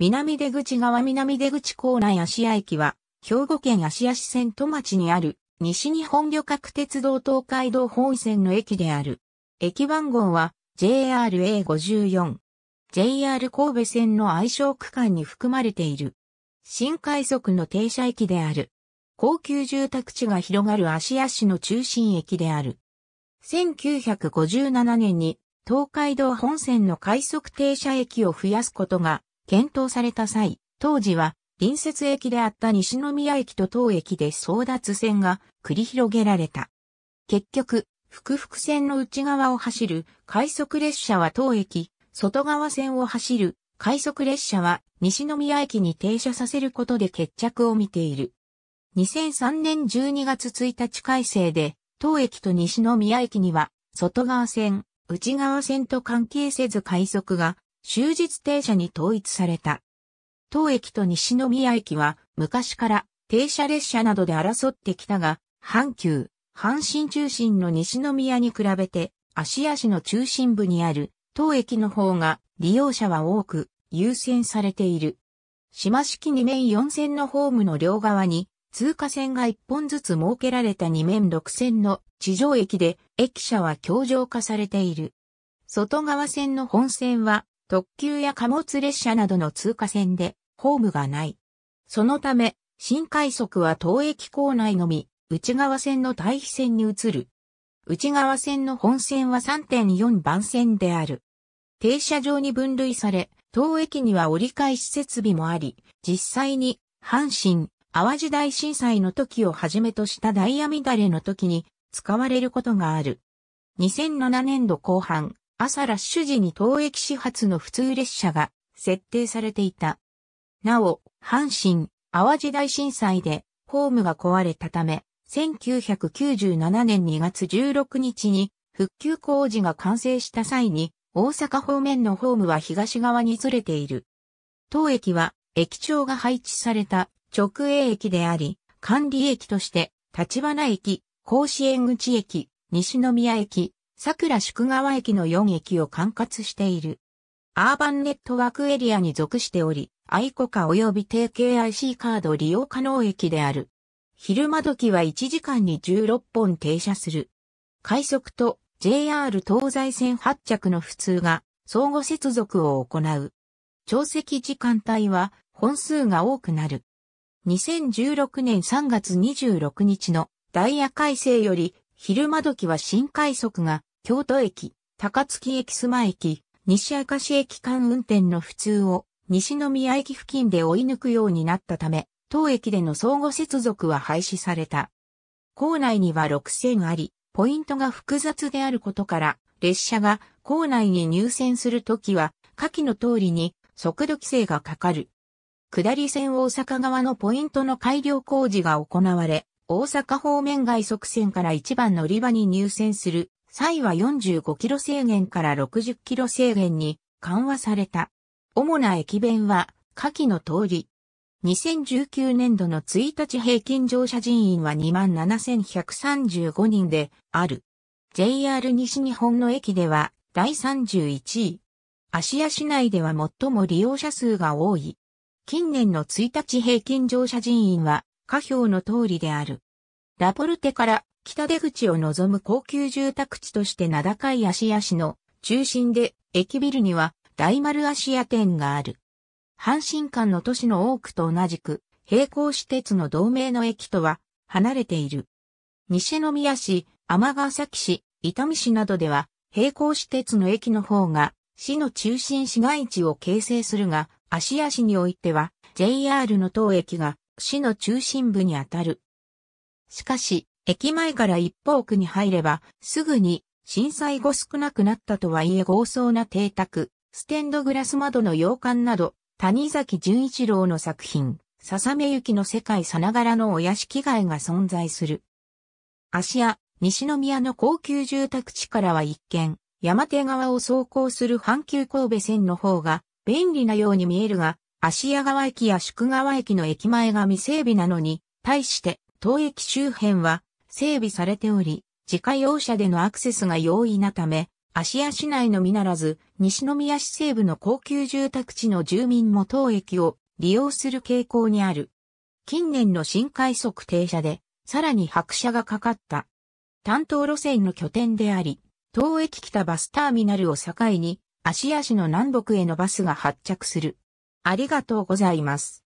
南出口側南出口港内芦屋駅は、兵庫県芦屋市線戸町にある、西日本旅客鉄道東海道本線の駅である。駅番号は JRA54。JR 神戸線の愛称区間に含まれている。新快速の停車駅である。高級住宅地が広がる芦屋市の中心駅である。1957年に東海道本線の快速停車駅を増やすことが検討された際、当時は隣接駅であった西宮駅と当駅で争奪戦が繰り広げられた。結局、福々線の内側を走る快速列車は当駅、外側線を走る快速列車は西宮駅に停車させることで決着を見ている。2003年12月1日改正で、当駅と西宮駅には、外側線、内側線と関係せず快速が終日停車に統一された。当駅と西宮駅は昔から停車列車などで争ってきたが、阪急、阪神中心の西宮に比べて、足足の中心部にある当駅の方が利用者は多く優先されている。島式2面4線のホームの両側に通過線が1本ずつ設けられた2面6線の地上駅で駅舎は強上化されている。外側線の本線は特急や貨物列車などの通過線でホームがない。そのため、新快速は当駅構内のみ、内側線の対比線に移る。内側線の本線は3.4番線である。停車場に分類され、当駅には折り返し設備もあり、実際に、阪神、淡路大震災の時をはじめとしたダイヤ乱れの時に使われることがある。2007年度後半、朝ラッシュ時に当駅始発の普通列車が設定されていた。なお、阪神、淡路大震災でホームが壊れたため、1997年2月16日に復旧工事が完成した際に、大阪方面のホームは東側にずれている。当駅は駅長が配置された直営駅であり、管理駅として、立花駅、甲子園口駅、西宮駅、桜宿川駅の4駅を管轄している。アーバンネットワークエリアに属しており、アイコカ及び定型 IC カード利用可能駅である。昼間時は1時間に16本停車する。快速と JR 東西線発着の普通が相互接続を行う。長席時間帯は本数が多くなる。2016年3月26日のダイヤ改正より昼間時は新快速が京都駅、高槻駅須磨駅、西明石駅間運転の普通を西宮駅付近で追い抜くようになったため、当駅での相互接続は廃止された。構内には6線あり、ポイントが複雑であることから、列車が構内に入線するときは、下記の通りに速度規制がかかる。下り線大阪側のポイントの改良工事が行われ、大阪方面外側線から1番乗り場に入線する際は45キロ制限から60キロ制限に緩和された。主な駅弁は、下記の通り。2019年度の1日平均乗車人員は27,135人である。JR 西日本の駅では第31位。芦屋市内では最も利用者数が多い。近年の1日平均乗車人員は下表の通りである。ラポルテから北出口を望む高級住宅地として名高い芦屋市の中心で駅ビルには大丸芦屋店がある。阪神間の都市の多くと同じく並行私鉄の同盟の駅とは離れている。西宮市、天ヶ崎市、伊丹市などでは並行私鉄の駅の方が市の中心市街地を形成するが、芦屋市においては JR の当駅が市の中心部にあたる。しかし、駅前から一方区に入れば、すぐに震災後少なくなったとはいえ豪壮な邸宅、ステンドグラス窓の洋館など、谷崎潤一郎の作品、笹目雪きの世界さながらのお屋敷街が存在する。芦屋、西宮の高級住宅地からは一見、山手側を走行する阪急神戸線の方が便利なように見えるが、芦屋川駅や宿川駅の駅前が未整備なのに、対して、当駅周辺は整備されており、自家用車でのアクセスが容易なため、芦屋市内のみならず、西宮市西部の高級住宅地の住民も当駅を利用する傾向にある。近年の新快速停車で、さらに拍車がかかった。担当路線の拠点であり、当駅北バスターミナルを境に、芦屋市の南北へのバスが発着する。ありがとうございます。